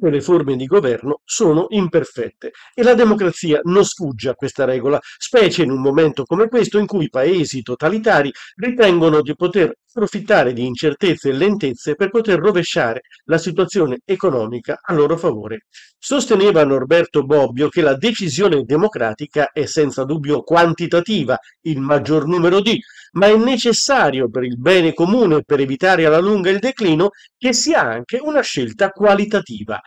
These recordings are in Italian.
tutte le forme di governo sono imperfette e la democrazia non sfugge a questa regola, specie in un momento come questo in cui paesi totalitari ritengono di poter approfittare di incertezze e lentezze per poter rovesciare la situazione economica a loro favore. Sosteneva Norberto Bobbio che la decisione democratica è senza dubbio quantitativa, il maggior numero di, ma è necessario per il bene comune e per evitare alla lunga il declino che sia anche una scelta qualitativa.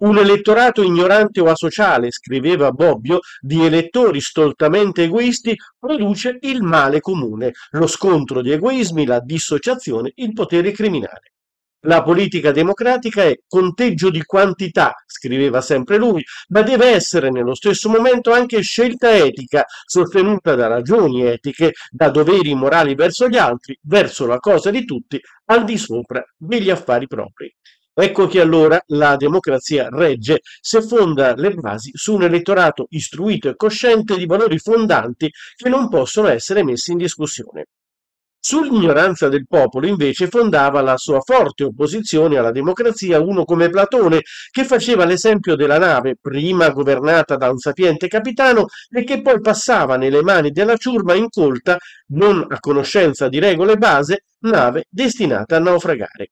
Un elettorato ignorante o asociale, scriveva Bobbio, di elettori stoltamente egoisti produce il male comune, lo scontro di egoismi, la dissociazione, il potere criminale. La politica democratica è conteggio di quantità, scriveva sempre lui, ma deve essere nello stesso momento anche scelta etica, sostenuta da ragioni etiche, da doveri morali verso gli altri, verso la cosa di tutti, al di sopra degli affari propri. Ecco che allora la democrazia regge se fonda le basi su un elettorato istruito e cosciente di valori fondanti che non possono essere messi in discussione. Sull'ignoranza del popolo invece fondava la sua forte opposizione alla democrazia uno come Platone, che faceva l'esempio della nave, prima governata da un sapiente capitano e che poi passava nelle mani della ciurma incolta, non a conoscenza di regole base, nave destinata a naufragare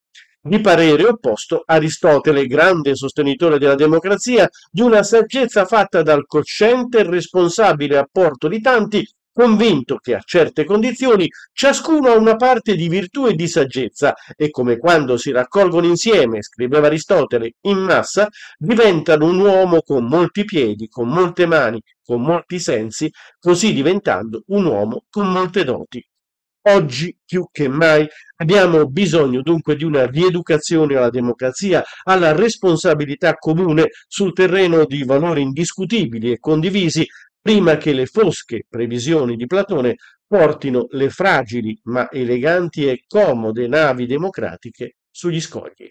di parere opposto Aristotele, grande sostenitore della democrazia, di una saggezza fatta dal cosciente e responsabile apporto di tanti, convinto che a certe condizioni ciascuno ha una parte di virtù e di saggezza e come quando si raccolgono insieme, scriveva Aristotele, in massa, diventano un uomo con molti piedi, con molte mani, con molti sensi, così diventando un uomo con molte doti. Oggi più che mai abbiamo bisogno dunque di una rieducazione alla democrazia, alla responsabilità comune sul terreno di valori indiscutibili e condivisi prima che le fosche previsioni di Platone portino le fragili ma eleganti e comode navi democratiche sugli scogli.